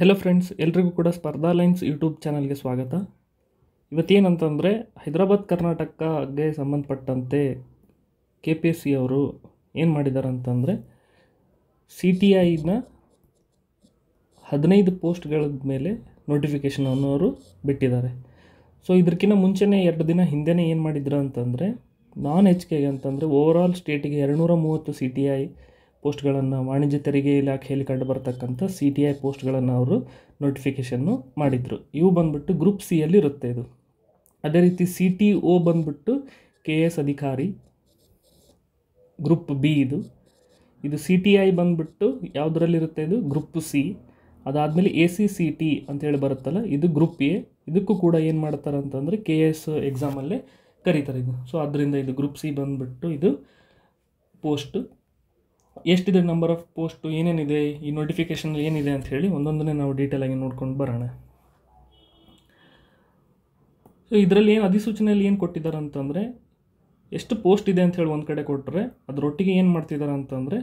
hello friends ಎಲ್ರಿಗೂ ಕೂಡ ಸ್ಪರ್ಧಾ ಲೈನ್ಸ್ ಯೂಟ್ಯೂಬ್ ಚಾನಲ್ಗೆ ಸ್ವಾಗತ ಇವತ್ತೇನಂತಂದರೆ ಹೈದರಾಬಾದ್ ಕರ್ನಾಟಕಗೆ ಸಂಬಂಧಪಟ್ಟಂತೆ ಕೆ ಪಿ ಎಸ್ ಸಿ ಅವರು ಏನು ಮಾಡಿದ್ದಾರೆ ಅಂತಂದರೆ ಸಿ ಟಿ ಐನ ಹದಿನೈದು ಪೋಸ್ಟ್ಗಳ ಮೇಲೆ ನೋಟಿಫಿಕೇಷನನ್ನು ಅವರು ಬಿಟ್ಟಿದ್ದಾರೆ ಸೊ ಇದಕ್ಕಿಂತ ಮುಂಚೆನೇ ಎರಡು ದಿನ ಹಿಂದೆನೇ ಏನು ಮಾಡಿದ್ರು ಅಂತಂದರೆ ನಾನ್ ಎಚ್ ಕೆಗೆ ಅಂತಂದರೆ ಆಲ್ ಸ್ಟೇಟಿಗೆ ಎರಡು ನೂರ ಮೂವತ್ತು ಸಿ ಟಿ ಐ ಪೋಸ್ಟ್ಗಳನ್ನು ವಾಣಿಜ್ಯ ತೆರಿಗೆ ಇಲಾಖೆಯಲ್ಲಿ ಕಂಡು ಬರ್ತಕ್ಕಂಥ ಸಿ ಟಿ ಐ ಪೋಸ್ಟ್ಗಳನ್ನು ಅವರು ನೋಟಿಫಿಕೇಷನ್ನು ಮಾಡಿದರು ಇವು ಬಂದುಬಿಟ್ಟು ಗ್ರೂಪ್ ಸಿಯಲ್ಲಿ ಇರುತ್ತೆ ಇದು ಅದೇ ರೀತಿ ಸಿ ಟಿ ಒ ಬಂದುಬಿಟ್ಟು ಕೆ ಎಸ್ ಅಧಿಕಾರಿ ಗ್ರೂಪ್ ಬಿ ಇದು ಇದು ಸಿ ಟಿ ಐ ಬಂದುಬಿಟ್ಟು ಯಾವುದರಲ್ಲಿರುತ್ತೆ ಇದು ಗ್ರೂಪ್ ಸಿ ಅದಾದಮೇಲೆ ಎ ಸಿ ಸಿ ಟಿ ಅಂತೇಳಿ ಬರುತ್ತಲ್ಲ ಇದು ಗ್ರೂಪ್ ಎ ಇದಕ್ಕೂ ಕೂಡ ಏನು ಮಾಡ್ತಾರೆ ಅಂತಂದರೆ ಕೆ ಎಸ್ ಎಕ್ಸಾಮಲ್ಲೇ ಕರೀತಾರೆ ಇದು ಸೊ ಅದರಿಂದ ಇದು ಗ್ರೂಪ್ ಸಿ ಬಂದುಬಿಟ್ಟು ಇದು ಪೋಸ್ಟು ಎಷ್ಟಿದೆ ನಂಬರ್ ಆಫ್ ಪೋಸ್ಟು ಏನೇನಿದೆ ಈ ನೋಟಿಫಿಕೇಷನ್ ಏನಿದೆ ಅಂತ ಹೇಳಿ ಒಂದೊಂದನ್ನೇ ನಾವು ಡೀಟೇಲಾಗಿ ನೋಡ್ಕೊಂಡು ಬರೋಣ ಸೊ ಇದರಲ್ಲಿ ಏನು ಅಧಿಸೂಚನೆಯಲ್ಲಿ ಏನು ಕೊಟ್ಟಿದ್ದಾರೆ ಅಂತಂದರೆ ಎಷ್ಟು ಪೋಸ್ಟ್ ಇದೆ ಅಂತ ಹೇಳಿ ಒಂದು ಕಡೆ ಕೊಟ್ಟರೆ ಅದರೊಟ್ಟಿಗೆ ಏನು ಮಾಡ್ತಿದ್ದಾರೆ ಅಂತಂದರೆ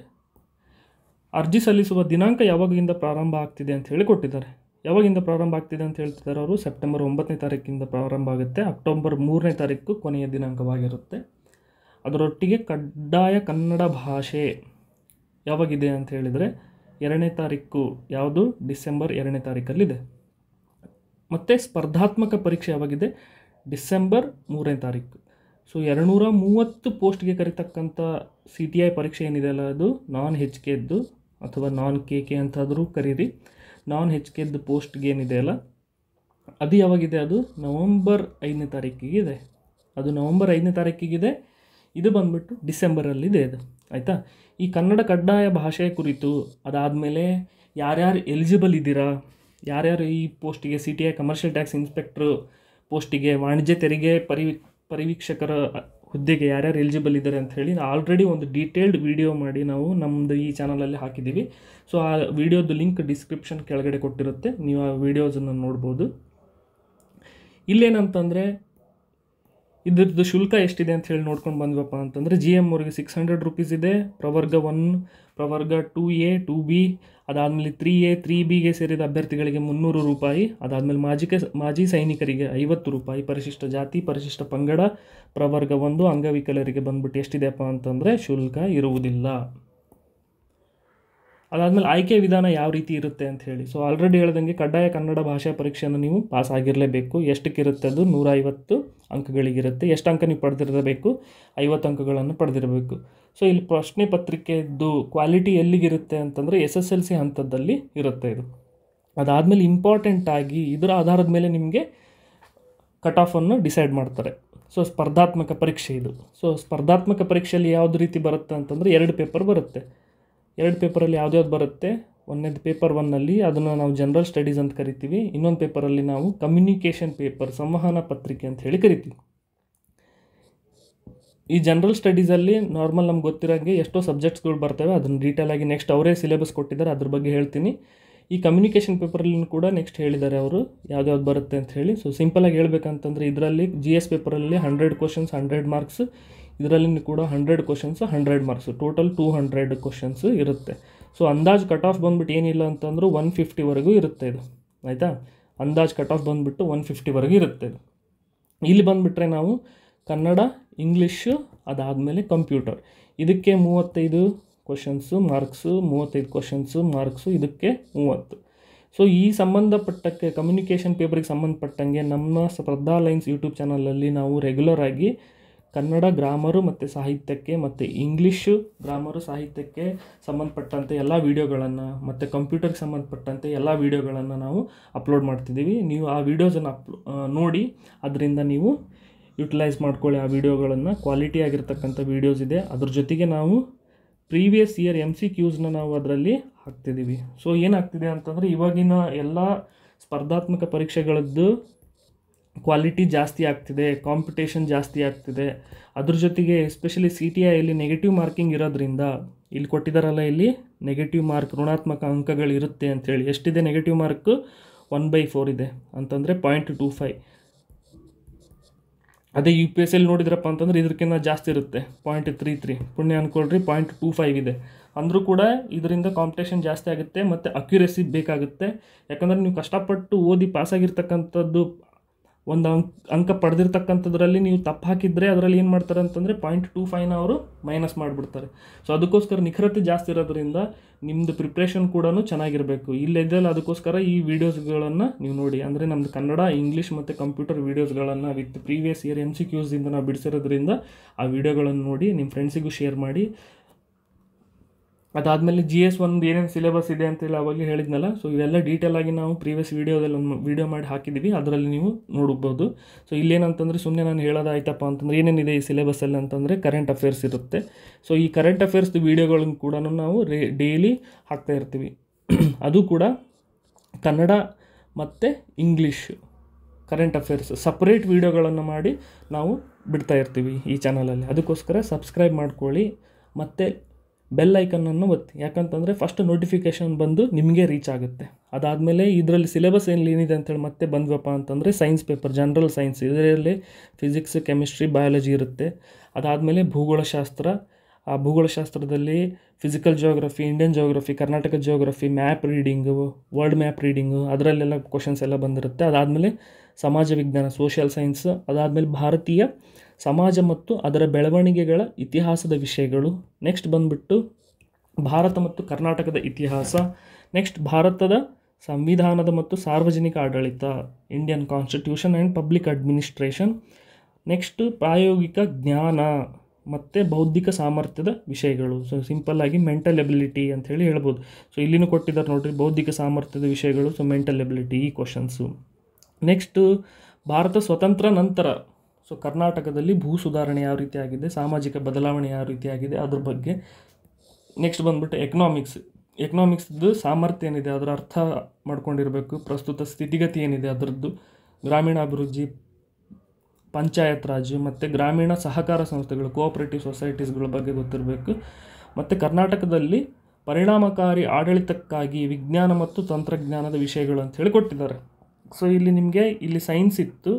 ಅರ್ಜಿ ಸಲ್ಲಿಸುವ ದಿನಾಂಕ ಯಾವಾಗಿಂದ ಪ್ರಾರಂಭ ಆಗ್ತಿದೆ ಅಂತ ಹೇಳಿ ಕೊಟ್ಟಿದ್ದಾರೆ ಯಾವಾಗಿಂದ ಪ್ರಾರಂಭ ಆಗ್ತಿದೆ ಅಂತ ಹೇಳ್ತಿದ್ದಾರೆ ಅವರು ಸೆಪ್ಟೆಂಬರ್ ಒಂಬತ್ತನೇ ತಾರೀಕಿಂದ ಪ್ರಾರಂಭ ಆಗುತ್ತೆ ಅಕ್ಟೋಬರ್ ಮೂರನೇ ತಾರೀಕು ಕೊನೆಯ ದಿನಾಂಕವಾಗಿರುತ್ತೆ ಅದರೊಟ್ಟಿಗೆ ಕಡ್ಡಾಯ ಕನ್ನಡ ಭಾಷೆ ಯಾವಾಗಿದೆ ಅಂತ ಹೇಳಿದರೆ ಎರಡನೇ ತಾರೀಕು ಯಾವುದು ಡಿಸೆಂಬರ್ ಎರಡನೇ ತಾರೀಕಲ್ಲಿದೆ ಮತ್ತು ಸ್ಪರ್ಧಾತ್ಮಕ ಪರೀಕ್ಷೆ ಯಾವಾಗಿದೆ ಡಿಸೆಂಬರ್ ಮೂರನೇ ತಾರೀಕು ಸೊ ಎರಡುನೂರ ಮೂವತ್ತು ಪೋಸ್ಟ್ಗೆ ಕರೀತಕ್ಕಂಥ ಸಿ ಟಿ ಐ ಪರೀಕ್ಷೆ ಏನಿದೆ ಅಲ್ಲ ಅದು ನಾನ್ ಹೆಚ್ ಕೆದ್ದು ಅಥವಾ ನಾನ್ ಕೆ ಕೆ ಅಂತಾದರೂ ಕರೀರಿ ನಾನ್ ಹೆಚ್ ಕೆದ್ದು ಪೋಸ್ಟ್ಗೆ ಏನಿದೆ ಅಲ್ಲ ಅದು ಯಾವಾಗಿದೆ ಅದು ನವಂಬರ್ ಐದನೇ ತಾರೀಕಿಗಿದೆ ಅದು ನವಂಬರ್ ಐದನೇ ತಾರೀಕಿಗಿದೆ ಇದು ಬಂದುಬಿಟ್ಟು ಡಿಸೆಂಬರಲ್ಲಿದೆ ಇದು ಆಯಿತಾ ಈ ಕನ್ನಡ ಕಡ್ಡಾಯ ಭಾಷೆ ಕುರಿತು ಅದಾದಮೇಲೆ ಯಾರ್ಯಾರು ಎಲಿಜಿಬಲ್ ಇದ್ದೀರಾ ಯಾರ್ಯಾರು ಈ ಪೋಸ್ಟಿಗೆ C T I commercial tax inspector ಪೋಸ್ಟಿಗೆ ವಾಣಿಜ್ಯ ತೆರಿಗೆ ಪರಿವಿ ಪರಿವೀಕ್ಷಕರ ಹುದ್ದೆಗೆ ಯಾರ್ಯಾರು ಎಲಿಜಿಬಲ್ ಇದ್ದಾರೆ ಅಂತ ಹೇಳಿ ಆಲ್ರೆಡಿ ಒಂದು ಡೀಟೇಲ್ಡ್ ವಿಡಿಯೋ ಮಾಡಿ ನಾವು ನಮ್ಮದು ಈ ಚಾನಲಲ್ಲಿ ಹಾಕಿದ್ದೀವಿ ಸೊ ಆ ವಿಡಿಯೋದು ಲಿಂಕ್ ಡಿಸ್ಕ್ರಿಪ್ಷನ್ ಕೆಳಗಡೆ ಕೊಟ್ಟಿರುತ್ತೆ ನೀವು ಆ ವೀಡಿಯೋಸನ್ನು ನೋಡ್ಬೋದು ಇಲ್ಲೇನಂತಂದರೆ ಇದ್ರದ್ದು ಶುಲ್ಕ ಎಷ್ಟಿದೆ ಅಂತ ಹೇಳಿ ನೋಡ್ಕೊಂಡು ಬಂದ್ವಪ್ಪ ಅಂತಂದರೆ ಜಿ ಎಮ್ ಅವ್ರಿಗೆ ಸಿಕ್ಸ್ ಹಂಡ್ರೆಡ್ ರುಪೀಸ್ ಇದೆ ಪ್ರವರ್ಗ ಒನ್ ಪ್ರವರ್ಗ ಟೂ ಎ ಟೂ ಬಿ ಅದಾದಮೇಲೆ ತ್ರೀ ಎ ತ್ರೀ ಬಿಗೆ ಸೇರಿದ ಅಭ್ಯರ್ಥಿಗಳಿಗೆ ಮುನ್ನೂರು ರೂಪಾಯಿ ಅದಾದಮೇಲೆ ಮಾಜಿ ಕ ಮಾಜಿ ಸೈನಿಕರಿಗೆ ಐವತ್ತು ರೂಪಾಯಿ ಪರಿಶಿಷ್ಟ ಜಾತಿ ಪರಿಶಿಷ್ಟ ಪಂಗಡ ಪ್ರವರ್ಗ ಒಂದು ಅಂಗವಿಕಲರಿಗೆ ಬಂದ್ಬಿಟ್ಟು ಎಷ್ಟಿದೆಯಪ್ಪ ಅಂತಂದರೆ ಶುಲ್ಕ ಇರುವುದಿಲ್ಲ ಅದಾದಮೇಲೆ ಆಯ್ಕೆ ವಿಧಾನ ಯಾವ ರೀತಿ ಇರುತ್ತೆ ಅಂತ ಹೇಳಿ ಸೊ ಆಲ್ರೆಡಿ ಹೇಳ್ದಂಗೆ ಕಡ್ಡಾಯ ಕನ್ನಡ ಭಾಷಾ ಪರೀಕ್ಷೆಯನ್ನು ನೀವು ಪಾಸ್ ಆಗಿರಲೇಬೇಕು ಎಷ್ಟಕ್ಕಿರುತ್ತೆ ಅದು ನೂರ ಐವತ್ತು ಅಂಕಗಳಿಗಿರುತ್ತೆ ಎಷ್ಟು ಅಂಕ ನೀವು ಪಡೆದಿರಬೇಕು ಐವತ್ತು ಅಂಕಗಳನ್ನು ಪಡೆದಿರಬೇಕು ಸೊ ಇಲ್ಲಿ ಪ್ರಶ್ನೆ ಪತ್ರಿಕೆದು ಕ್ವಾಲಿಟಿ ಎಲ್ಲಿಗಿರುತ್ತೆ ಅಂತಂದರೆ ಎಸ್ ಎಸ್ ಎಲ್ ಸಿ ಹಂತದಲ್ಲಿ ಇರುತ್ತೆ ಇದು ಅದಾದಮೇಲೆ ಇಂಪಾರ್ಟೆಂಟ್ ಆಗಿ ಇದರ ಆಧಾರದ ಮೇಲೆ ನಿಮಗೆ ಕಟ್ ಆಫನ್ನು ಡಿಸೈಡ್ ಮಾಡ್ತಾರೆ ಸೊ ಸ್ಪರ್ಧಾತ್ಮಕ ಪರೀಕ್ಷೆ ಇದು ಸೊ ಸ್ಪರ್ಧಾತ್ಮಕ ಪರೀಕ್ಷೆಯಲ್ಲಿ ಯಾವುದು ರೀತಿ ಬರುತ್ತೆ ಅಂತಂದರೆ ಎರಡು ಪೇಪರ್ ಬರುತ್ತೆ ಎರಡು ಪೇಪರಲ್ಲಿ ಯಾವ್ದ್ಯಾವ್ದು ಬರುತ್ತೆ ಒಂದನೇದು ಪೇಪರ್ ಒನ್ನಲ್ಲಿ ಅದನ್ನು ನಾವು ಜನರಲ್ ಸ್ಟಡೀಸ್ ಅಂತ ಕರಿತೀವಿ ಇನ್ನೊಂದು ಪೇಪರಲ್ಲಿ ನಾವು ಕಮ್ಯುನಿಕೇಷನ್ ಪೇಪರ್ ಸಂವಹನ ಪತ್ರಿಕೆ ಅಂತ ಹೇಳಿ ಕರಿತೀವಿ ಈ ಜನರಲ್ ಸ್ಟಡೀಸಲ್ಲಿ ನಾರ್ಮಲ್ ನಮ್ಗೆ ಗೊತ್ತಿರೋಂಗೆ ಎಷ್ಟೋ ಸಬ್ಜೆಕ್ಟ್ಸ್ಗಳು ಬರ್ತವೆ ಅದನ್ನು ಡೀಟೇಲಾಗಿ ನೆಕ್ಸ್ಟ್ ಅವರೇ ಸಿಲೆಬಸ್ ಕೊಟ್ಟಿದ್ದಾರೆ ಅದ್ರ ಬಗ್ಗೆ ಹೇಳ್ತೀನಿ ಈ ಕಮ್ಯುನಿಕೇಷನ್ ಪೇಪರಲ್ಲೂ ಕೂಡ ನೆಕ್ಸ್ಟ್ ಹೇಳಿದ್ದಾರೆ ಅವರು ಯಾವ್ದ್ಯಾವ್ದು ಬರುತ್ತೆ ಅಂತ ಹೇಳಿ ಸೊ ಸಿಂಪಲಾಗಿ ಹೇಳಬೇಕಂತಂದ್ರೆ ಇದರಲ್ಲಿ ಜಿ ಎಸ್ ಪೇಪರಲ್ಲಿ ಹಂಡ್ರೆಡ್ ಕ್ವಶನ್ಸ್ ಹಂಡ್ರೆಡ್ ಮಾರ್ಕ್ಸ್ ಇದರಲ್ಲಿ ಕೂಡ hundred questions hundred marks total two hundred questions ಇರುತ್ತೆ ಸೊ ಅಂದಾಜು ಕಟ್ ಆಫ್ ಬಂದ್ಬಿಟ್ಟು ಏನಿಲ್ಲ ಅಂತಂದರೂ ಒನ್ ಫಿಫ್ಟಿವರೆಗೂ ಇರುತ್ತೆ ಇದು ಆಯಿತಾ ಅಂದಾಜು ಕಟ್ ಆಫ್ ಬಂದುಬಿಟ್ಟು ಒನ್ ಫಿಫ್ಟಿವರೆಗೂ ಇರುತ್ತೆ ಇದು ಇಲ್ಲಿ ಬಂದುಬಿಟ್ರೆ ನಾವು ಕನ್ನಡ ಇಂಗ್ಲೀಷು ಅದಾದಮೇಲೆ ಕಂಪ್ಯೂಟರ್ ಇದಕ್ಕೆ ಮೂವತ್ತೈದು ಕ್ವಶನ್ಸು ಮಾರ್ಕ್ಸು ಮೂವತ್ತೈದು ಕ್ವಶನ್ಸು ಮಾರ್ಕ್ಸು ಇದಕ್ಕೆ ಮೂವತ್ತು ಸೊ ಈ ಸಂಬಂಧಪಟ್ಟಕ್ಕೆ ಕಮ್ಯುನಿಕೇಷನ್ ಪೇಪರಿಗೆ ಸಂಬಂಧಪಟ್ಟಂಗೆ ನಮ್ಮ ಸ್ಪರ್ಧಾ ಲೈನ್ಸ್ ಯೂಟ್ಯೂಬ್ ಚಾನಲಲ್ಲಿ ನಾವು ರೆಗ್ಯುಲರ್ ಆಗಿ ಕನ್ನಡ ಗ್ರಾಮರು ಮತ್ತು ಸಾಹಿತ್ಯಕ್ಕೆ ಮತ್ತು ಇಂಗ್ಲೀಷು ಗ್ರಾಮರು ಸಾಹಿತ್ಯಕ್ಕೆ ಸಂಬಂಧಪಟ್ಟಂತೆ ಎಲ್ಲ ವೀಡಿಯೋಗಳನ್ನು ಮತ್ತು ಕಂಪ್ಯೂಟರ್ಗೆ ಸಂಬಂಧಪಟ್ಟಂತೆ ಎಲ್ಲ ವೀಡಿಯೋಗಳನ್ನು ನಾವು ಅಪ್ಲೋಡ್ ಮಾಡ್ತಿದ್ದೀವಿ ನೀವು ಆ ವೀಡಿಯೋಸನ್ನು ಅಪ್ ನೋಡಿ ಅದರಿಂದ ನೀವು ಯುಟಿಲೈಸ್ ಮಾಡ್ಕೊಳ್ಳಿ ಆ ವೀಡಿಯೋಗಳನ್ನು ಕ್ವಾಲಿಟಿ ಆಗಿರ್ತಕ್ಕಂಥ ವೀಡಿಯೋಸ್ ಇದೆ ಅದ್ರ ಜೊತೆಗೆ ನಾವು ಪ್ರೀವಿಯಸ್ ಇಯರ್ ಎಮ್ ಸಿ ಕ್ಯೂಸ್ನ ನಾವು ಅದರಲ್ಲಿ ಹಾಕ್ತಿದ್ದೀವಿ ಸೊ ಏನಾಗ್ತಿದೆ ಅಂತಂದರೆ ಇವಾಗಿನ ಎಲ್ಲ ಸ್ಪರ್ಧಾತ್ಮಕ ಪರೀಕ್ಷೆಗಳದ್ದು ಕ್ವಾಲಿಟಿ ಜಾಸ್ತಿ ಆಗ್ತಿದೆ ಕಾಂಪಿಟೇಷನ್ ಜಾಸ್ತಿ ಆಗ್ತಿದೆ ಅದ್ರ ಜೊತೆಗೆ ಎಸ್ಪೆಷಲಿ ಸಿ ಟಿ ಇಲ್ಲಿ ನೆಗೆಟಿವ್ ಮಾರ್ಕಿಂಗ್ ಇರೋದ್ರಿಂದ ಇಲ್ಲಿ ಕೊಟ್ಟಿದ್ದಾರಲ್ಲ ಇಲ್ಲಿ ನೆಗೆಟಿವ್ ಮಾರ್ಕ್ ಋಣಾತ್ಮಕ ಅಂಕಗಳಿರುತ್ತೆ ಅಂಥೇಳಿ ಎಷ್ಟಿದೆ negative mark one by four ಇದೆ ಅಂತಂದರೆ ಪಾಯಿಂಟ್ ಟೂ ಫೈ ಅದೇ ಯು ಪಿ ಎಸ್ ಎಲ್ ನೋಡಿದ್ರಪ್ಪ ಅಂತಂದರೆ ಇದಕ್ಕಿಂತ ಜಾಸ್ತಿ ಇರುತ್ತೆ ಪಾಯಿಂಟ್ ತ್ರೀ ತ್ರೀ ಪುಣ್ಯ ಅಂದ್ಕೊಳ್ರಿ ಪಾಯಿಂಟ್ ಟೂ ಫೈವ್ ಇದೆ ಅಂದರೂ ಕೂಡ ಇದರಿಂದ ಕಾಂಪಿಟೇಷನ್ ಜಾಸ್ತಿ ಆಗುತ್ತೆ ಮತ್ತು ಅಕ್ಯುರೆಸಿ ಬೇಕಾಗುತ್ತೆ ಯಾಕಂದರೆ ನೀವು ಕಷ್ಟಪಟ್ಟು ಓದಿ ಪಾಸಾಗಿರ್ತಕ್ಕಂಥದ್ದು ಒಂದು ಅಂಕ ಅಂಕ ಪಡೆದಿರ್ತಕ್ಕಂಥದ್ರಲ್ಲಿ ನೀವು ತಪ್ಪು ಹಾಕಿದರೆ ಅದರಲ್ಲಿ ಏನು ಮಾಡ್ತಾರೆ ಅಂತಂದರೆ ಪಾಯಿಂಟ್ ಟೂ ಫೈವ್ನ ಅವರು ಮೈನಸ್ ಮಾಡಿಬಿಡ್ತಾರೆ ಸೊ ಅದಕ್ಕೋಸ್ಕರ ನಿಖರತೆ ಜಾಸ್ತಿ ಇರೋದ್ರಿಂದ ನಿಮ್ಮದು ಪ್ರಿಪ್ರೇಷನ್ ಕೂಡ ಚೆನ್ನಾಗಿರಬೇಕು ಇಲ್ಲದಲ್ಲಿ ಅದಕ್ಕೋಸ್ಕರ ಈ ವೀಡಿಯೋಸ್ಗಳನ್ನು ನೀವು ನೋಡಿ ಅಂದರೆ ನಮ್ಮದು ಕನ್ನಡ ಇಂಗ್ಲೀಷ್ ಮತ್ತು ಕಂಪ್ಯೂಟರ್ ವೀಡಿಯೋಸ್ಗಳನ್ನು with previous year M C ಕ್ಯೂಸಿಂದ ನಾವು ಬಿಡಿಸಿರೋದ್ರಿಂದ ಆ ವೀಡಿಯೋಗಳನ್ನು ನೋಡಿ ನಿಮ್ಮ ಫ್ರೆಂಡ್ಸಿಗೂ ಶೇರ್ ಮಾಡಿ ಅದಾದಮೇಲೆ ಜಿ ಎಸ್ ಒಂದು ಏನೇನು ಸಿಲೆಬಸ್ ಇದೆ ಅಂತೇಳಿ ಅವಾಗಲೇ ಹೇಳಿದ್ನಲ್ಲ ಸೊ ಇವೆಲ್ಲ ಡೀಟೇಲ್ ಆಗಿ ನಾವು ಪ್ರೀವಿಯಸ್ ವೀಡಿಯೋದಲ್ಲಿ ಒಂದು ವೀಡಿಯೋ ಮಾಡಿ ಹಾಕಿದ್ದೀವಿ ಅದರಲ್ಲಿ ನೀವು ನೋಡಬಹುದು ಸೊ ಇಲ್ಲೇನಂತಂದರೆ ಸುಮ್ಮನೆ ನಾನು ಹೇಳೋದಾಯ್ತಪ್ಪ ಅಂತಂದರೆ ಏನೇನಿದೆ ಈ ಸಿಲೆಬಸ್ಸಲ್ಲಿ ಅಂತಂದರೆ ಕರೆಂಟ್ ಅಫೇರ್ಸ್ ಇರುತ್ತೆ ಸೊ ಈ ಕರೆಂಟ್ ಅಫೇರ್ಸ್ ವೀಡಿಯೋಗಳನ್ನು ಕೂಡ ನಾವು ರೇ ಡೈಲಿ ಹಾಕ್ತಾ ಇರ್ತೀವಿ ಅದು ಕೂಡ ಕನ್ನಡ ಮತ್ತು ಇಂಗ್ಲೀಷ್ ಕರೆಂಟ್ ಅಫೇರ್ಸ್ ಸಪ್ರೇಟ್ ವೀಡಿಯೋಗಳನ್ನು ಮಾಡಿ ನಾವು ಬಿಡ್ತಾ ಇರ್ತೀವಿ ಈ ಚಾನಲಲ್ಲಿ ಅದಕ್ಕೋಸ್ಕರ ಸಬ್ಸ್ಕ್ರೈಬ್ ಮಾಡ್ಕೊಳ್ಳಿ ಮತ್ತು ಬೆಲ್ ಐಕನನ್ನು ಒತ್ತಿ ಯಾಕಂತಂದರೆ ಫಸ್ಟ್ ನೋಟಿಫಿಕೇಷನ್ ಬಂದು ನಿಮಗೆ ರೀಚ್ ಆಗುತ್ತೆ ಅದಾದಮೇಲೆ ಇದರಲ್ಲಿ ಸಿಲೆಬಸ್ ಏನು ಏನಿದೆ ಅಂತೇಳಿ ಮತ್ತೆ ಬಂದ್ವಪ್ಪ ಅಂತಂದರೆ ಸೈನ್ಸ್ ಪೇಪರ್ ಜನರಲ್ ಸೈನ್ಸ್ ಇದರಲ್ಲಿ ಫಿಸಿಕ್ಸ್ ಕೆಮಿಸ್ಟ್ರಿ ಬಯಾಲಜಿ ಇರುತ್ತೆ ಅದಾದಮೇಲೆ ಭೂಗೋಳಶಾಸ್ತ್ರ ಆ ಭೂಗೋಳಶಾಸ್ತ್ರದಲ್ಲಿ physical geography Indian geography Karnataka geography map reading world map reading ಅದರಲ್ಲೆಲ್ಲ ಕ್ವಶನ್ಸ್ ಎಲ್ಲ ಬಂದಿರುತ್ತೆ ಅದಾದಮೇಲೆ ಸಮಾಜ ವಿಜ್ಞಾನ ಸೋಷಿಯಲ್ ಸೈನ್ಸ್ ಅದಾದಮೇಲೆ ಭಾರತೀಯ ಸಮಾಜ ಮತ್ತು ಅದರ ಬೆಳವಣಿಗೆಗಳ ಇತಿಹಾಸದ ವಿಷಯಗಳು ನೆಕ್ಸ್ಟ್ ಬಂದ್ಬಿಟ್ಟು ಭಾರತ ಮತ್ತು ಕರ್ನಾಟಕದ ಇತಿಹಾಸ ನೆಕ್ಸ್ಟ್ ಭಾರತದ ಸಂವಿಧಾನದ ಮತ್ತು ಸಾರ್ವಜನಿಕ ಆಡಳಿತ Indian constitution and public administration next ಪ್ರಾಯೋಗಿಕ ಜ್ಞಾನ ಮತ್ತು ಬೌದ್ಧಿಕ ಸಾಮರ್ಥ್ಯದ ವಿಷಯಗಳು ಸೊ ಸಿಂಪಲ್ಲಾಗಿ ಮೆಂಟಲ್ ಎಬಿಲಿಟಿ ಅಂತ ಹೇಳಿ ಹೇಳ್ಬೋದು ಸೊ ಇಲ್ಲಿನೂ ಕೊಟ್ಟಿದ್ದಾರೆ ನೋಡಿರಿ ಬೌದ್ಧಿಕ ಸಾಮರ್ಥ್ಯದ ವಿಷಯಗಳು ಸೊ ಮೆಂಟಲ್ ಎಬಿಲಿಟಿ ಈ ಕ್ವಶನ್ಸು ನೆಕ್ಸ್ಟು ಭಾರತ ಸ್ವತಂತ್ರ ನಂತರ ಸೊ ಕರ್ನಾಟಕದಲ್ಲಿ ಭೂ ಸುಧಾರಣೆ ಯಾವ ರೀತಿ ಆಗಿದೆ ಸಾಮಾಜಿಕ ಬದಲಾವಣೆ ಯಾವ ರೀತಿ ಆಗಿದೆ ಅದ್ರ ಬಗ್ಗೆ ನೆಕ್ಸ್ಟ್ ಬಂದ್ಬಿಟ್ಟು ಎಕನಾಮಿಕ್ಸ್ ಎಕನಾಮಿಕ್ಸ್ದು ಸಾಮರ್ಥ್ಯ ಏನಿದೆ ಅದರ ಅರ್ಥ ಮಾಡ್ಕೊಂಡಿರಬೇಕು ಪ್ರಸ್ತುತ ಸ್ಥಿತಿಗತಿ ಏನಿದೆ ಅದರದ್ದು ಗ್ರಾಮೀಣಾಭಿವೃದ್ಧಿ ಪಂಚಾಯತ್ ರಾಜ್ ಮತ್ತು ಗ್ರಾಮೀಣ ಸಹಕಾರ ಸಂಸ್ಥೆಗಳು ಕೋಆಪರೇಟಿವ್ ಸೊಸೈಟೀಸ್ಗಳ ಬಗ್ಗೆ ಗೊತ್ತಿರಬೇಕು ಮತ್ತು ಕರ್ನಾಟಕದಲ್ಲಿ ಪರಿಣಾಮಕಾರಿ ಆಡಳಿತಕ್ಕಾಗಿ ವಿಜ್ಞಾನ ಮತ್ತು ತಂತ್ರಜ್ಞಾನದ ವಿಷಯಗಳು ಅಂತ ಹೇಳಿ ಕೊಟ್ಟಿದ್ದಾರೆ ಸೊ ಇಲ್ಲಿ ನಿಮಗೆ ಇಲ್ಲಿ ಸೈನ್ಸ್ ಇತ್ತು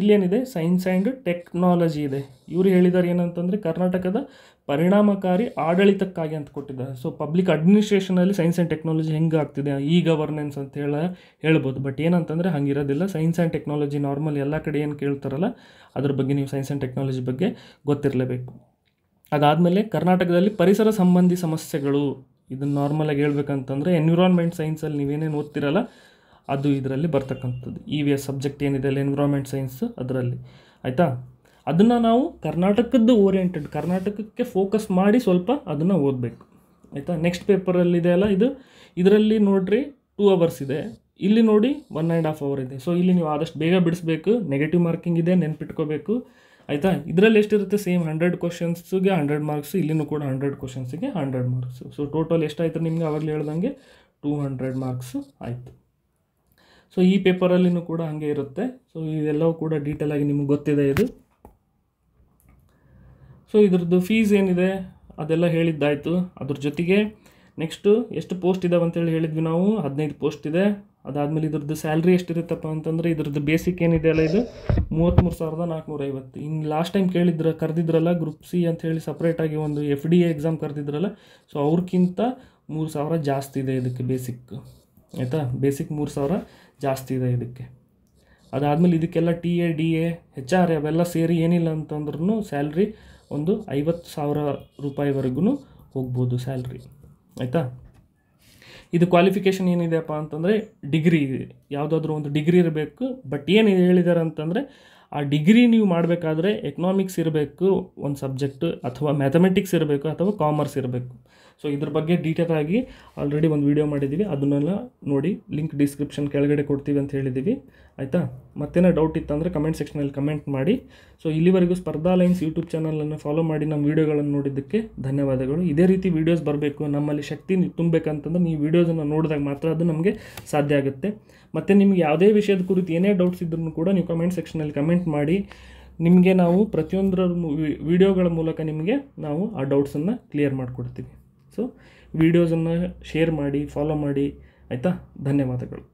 ಇಲ್ಲೇನಿದೆ ಸೈನ್ಸ್ ಆ್ಯಂಡ್ ಟೆಕ್ನಾಲಜಿ ಇದೆ ಇವರು ಹೇಳಿದ್ದಾರೆ ಏನಂತಂದರೆ ಕರ್ನಾಟಕದ ಪರಿಣಾಮಕಾರಿ ಆಡಳಿತಕ್ಕಾಗಿ ಅಂತ ಕೊಟ್ಟಿದ್ದಾರೆ ಸೊ ಪಬ್ಲಿಕ್ ಅಡ್ಮಿನಿಸ್ಟ್ರೇಷನಲ್ಲಿ ಸೈನ್ಸ್ ಆ್ಯಂಡ್ ಟೆಕ್ನಾಲಜಿ ಹೆಂಗೆ ಆಗ್ತಿದೆ ಈ ಗವರ್ನೆನ್ಸ್ ಅಂತ ಹೇಳ ಹೇಳ್ಬೋದು ಬಟ್ ಏನಂತಂದರೆ ಹಂಗಿರೋದಿಲ್ಲ ಸೈನ್ಸ್ ಆ್ಯಂಡ್ ಟೆಕ್ನಾಲಜಿ ನಾರ್ಮಲ್ ಎಲ್ಲ ಕಡೆ ಏನು ಕೇಳ್ತಾರಲ್ಲ ಅದ್ರ ಬಗ್ಗೆ ನೀವು ಸೈನ್ಸ್ ಆ್ಯಂಡ್ ಟೆಕ್ನಾಲಜಿ ಬಗ್ಗೆ ಗೊತ್ತಿರಲೇಬೇಕು ಅದಾದಮೇಲೆ ಕರ್ನಾಟಕದಲ್ಲಿ ಪರಿಸರ ಸಂಬಂಧಿ ಸಮಸ್ಯೆಗಳು ಇದನ್ನು ನಾರ್ಮಲಾಗಿ ಹೇಳ್ಬೇಕಂತಂದರೆ ಎನ್ವಿರಾನ್ಮೆಂಟ್ ಸೈನ್ಸಲ್ಲಿ ನೀವೇನೇನು ಓದ್ತಿರಲ್ಲ ಅದು ಇದರಲ್ಲಿ ಬರ್ತಕ್ಕಂಥದ್ದು ಇ ವಿ ಎಸ್ ಸಬ್ಜೆಕ್ಟ್ ಏನಿದೆ ಅಲ್ಲಿ ಎನ್ವಿರಾನ್ಮೆಂಟ್ ಸೈನ್ಸ್ ಅದರಲ್ಲಿ ಆಯಿತಾ ಅದನ್ನು ನಾವು ಕರ್ನಾಟಕದ್ದು ಓರಿಯೆಂಟೆಡ್ ಕರ್ನಾಟಕಕ್ಕೆ ಫೋಕಸ್ ಮಾಡಿ ಸ್ವಲ್ಪ ಅದನ್ನು ಓದಬೇಕು ಆಯಿತಾ ನೆಕ್ಸ್ಟ್ ಪೇಪರಲ್ಲಿದೆ ಅಲ್ಲ ಇದು ಇದರಲ್ಲಿ ನೋಡಿರಿ ಟೂ ಅವರ್ಸ್ ಇದೆ ಇಲ್ಲಿ ನೋಡಿ ಒನ್ ಆ್ಯಂಡ್ ಹಾಫ್ ಅವರ್ ಇದೆ ಸೊ ಇಲ್ಲಿ ನೀವು ಆದಷ್ಟು ಬೇಗ ಬಿಡಿಸ್ಬೇಕು ನೆಗೆಟಿವ್ ಮಾರ್ಕಿಂಗ್ ಇದೆ ನೆನ್ಪಿಟ್ಕೋಬೇಕು ಆಯಿತಾ ಇದರಲ್ಲಿ ಎಷ್ಟಿರುತ್ತೆ ಸೇಮ್ ಹಂಡ್ರೆಡ್ ಕ್ವಶನ್ಸ್ಗೆ ಹಂಡ್ರೆಡ್ ಮಾರ್ಕ್ಸ್ ಇಲ್ಲಿನೂ ಕೂಡ ಹಂಡ್ರೆಡ್ ಕ್ವಶನ್ಸಿಗೆ ಹಂಡ್ರೆಡ್ ಮಾರ್ಕ್ಸು ಸೊ ಟೋಟಲ್ ಎಷ್ಟಾಯಿತು ನಿಮಗೆ ಅವಾಗಲೇ ಹೇಳ್ದಂಗೆ ಟೂ ಹಂಡ್ರೆಡ್ ಮಾರ್ಕ್ಸು ಆಯಿತು ಸೊ ಈ ಪೇಪರಲ್ಲಿನೂ ಕೂಡ ಹಾಗೆ ಇರುತ್ತೆ ಸೊ ಇದೆಲ್ಲವೂ ಕೂಡ ಡೀಟೇಲಾಗಿ ನಿಮಗೆ ಗೊತ್ತಿದೆ ಇದು ಸೊ ಇದ್ರದ್ದು ಫೀಸ್ ಏನಿದೆ ಅದೆಲ್ಲ ಹೇಳಿದ್ದಾಯಿತು ಅದ್ರ ಜೊತೆಗೆ ನೆಕ್ಸ್ಟು ಎಷ್ಟು ಪೋಸ್ಟ್ ಇದಾವೆ ಅಂತೇಳಿ ಹೇಳಿದ್ವಿ ನಾವು ಹದಿನೈದು ಪೋಸ್ಟ್ ಇದೆ ಅದಾದಮೇಲೆ ಇದ್ರದ್ದು ಸ್ಯಾಲ್ರಿ ಎಷ್ಟಿರುತ್ತಪ್ಪ ಅಂತಂದರೆ ಇದ್ರದ್ದು ಬೇಸಿಕ್ ಏನಿದೆ ಅಲ್ಲ ಇದು ಮೂವತ್ತ್ಮೂರು ಸಾವಿರದ ನಾಲ್ಕುನೂರೈವತ್ತು ಇನ್ನು ಲಾಸ್ಟ್ ಟೈಮ್ ಕೇಳಿದ್ರೆ ಕರೆದಿದ್ರಲ್ಲ ಗ್ರೂಪ್ ಸಿ ಅಂತ ಹೇಳಿ ಸಪ್ರೇಟಾಗಿ ಒಂದು ಎಫ್ ಡಿ ಎ ಎಕ್ಸಾಮ್ ಕರೆದಿದ್ರಲ್ಲ ಸೊ ಅವ್ರಕ್ಕಿಂತ ಮೂರು ಸಾವಿರ ಜಾಸ್ತಿ ಇದೆ ಇದಕ್ಕೆ ಬೇಸಿಕ್ ಆಯಿತಾ ಬೇಸಿಕ್ ಮೂರು ಸಾವಿರ ಜಾಸ್ತಿ ಇದೆ ಇದಕ್ಕೆ ಅದಾದಮೇಲೆ ಇದಕ್ಕೆಲ್ಲ T A D A H R ಅವೆಲ್ಲ ಸೇರಿ ಏನಿಲ್ಲ ಅಂತಂದ್ರೂ ಸ್ಯಾಲ್ರಿ ಒಂದು ಐವತ್ತು ಸಾವಿರ ರೂಪಾಯಿವರೆಗೂ ಹೋಗ್ಬೋದು ಸ್ಯಾಲ್ರಿ ಆಯಿತಾ ಇದು ಕ್ವಾಲಿಫಿಕೇಷನ್ ಏನಿದೆಯಪ್ಪ ಅಂತಂದರೆ ಡಿಗ್ರಿ ಯಾವುದಾದ್ರೂ ಒಂದು ಡಿಗ್ರಿ ಇರಬೇಕು ಬಟ್ ಏನು ಹೇಳಿದ್ದಾರೆ ಅಂತಂದರೆ ಆ ಡಿಗ್ರಿ ನೀವು ಮಾಡಬೇಕಾದ್ರೆ ಎಕನಾಮಿಕ್ಸ್ ಇರಬೇಕು ಒಂದು ಸಬ್ಜೆಕ್ಟ್ ಅಥವಾ ಮ್ಯಾಥಮೆಟಿಕ್ಸ್ ಇರಬೇಕು ಅಥವಾ ಕಾಮರ್ಸ್ ಇರಬೇಕು ಸೊ ಇದ್ರ ಬಗ್ಗೆ ಡೀಟೇಲ್ ಆಗಿ ಆಲ್ರೆಡಿ ಒಂದು ವಿಡಿಯೋ ಮಾಡಿದ್ದೀವಿ ಅದನ್ನೆಲ್ಲ ನೋಡಿ ಲಿಂಕ್ ಡಿಸ್ಕ್ರಿಪ್ಷನ್ ಕೆಳಗಡೆ ಕೊಡ್ತೀವಿ ಅಂತ ಹೇಳಿದ್ದೀವಿ ಆಯಿತಾ ಮತ್ತೇನೋ ಡೌಟ್ ಇತ್ತಂದರೆ ಕಮೆಂಟ್ ಸೆಕ್ಷನಲ್ಲಿ ಕಮೆಂಟ್ ಮಾಡಿ ಸೊ ಇಲ್ಲಿವರೆಗೂ ಸ್ಪರ್ಧಾ ಲೈನ್ಸ್ ಯೂಟ್ಯೂಬ್ ಚಾನಲನ್ನು ಫಾಲೋ ಮಾಡಿ ನಮ್ಮ ವೀಡಿಯೋಗಳನ್ನು ನೋಡಿದ್ದಕ್ಕೆ ಧನ್ಯವಾದಗಳು ಇದೇ ರೀತಿ ವೀಡಿಯೋಸ್ ಬರಬೇಕು ನಮ್ಮಲ್ಲಿ ಶಕ್ತಿ ತುಂಬಬೇಕಂತಂದ್ರೆ ನೀವು ವೀಡಿಯೋಸನ್ನು ನೋಡಿದಾಗ ಮಾತ್ರ ಅದು ನಮಗೆ ಸಾಧ್ಯ ಆಗುತ್ತೆ ಮತ್ತು ನಿಮಗೆ ಯಾವುದೇ ವಿಷಯದ ಕುರಿತು ಏನೇ ಡೌಟ್ಸ್ ಇದ್ರೂ ಕೂಡ ನೀವು ಕಮೆಂಟ್ ಸೆಕ್ಷನಲ್ಲಿ ಕಮೆಂಟ್ ಮಾಡಿ ನಿಮಗೆ ನಾವು ಪ್ರತಿಯೊಂದರ ವಿಡಿಯೋಗಳ ಮೂಲಕ ನಿಮಗೆ ನಾವು ಆ ಡೌಟ್ಸನ್ನು ಕ್ಲಿಯರ್ ಮಾಡಿಕೊಡ್ತೀವಿ ಸೊ ವೀಡಿಯೋಸನ್ನು ಶೇರ್ ಮಾಡಿ ಫಾಲೋ ಮಾಡಿ ಆಯಿತಾ ಧನ್ಯವಾದಗಳು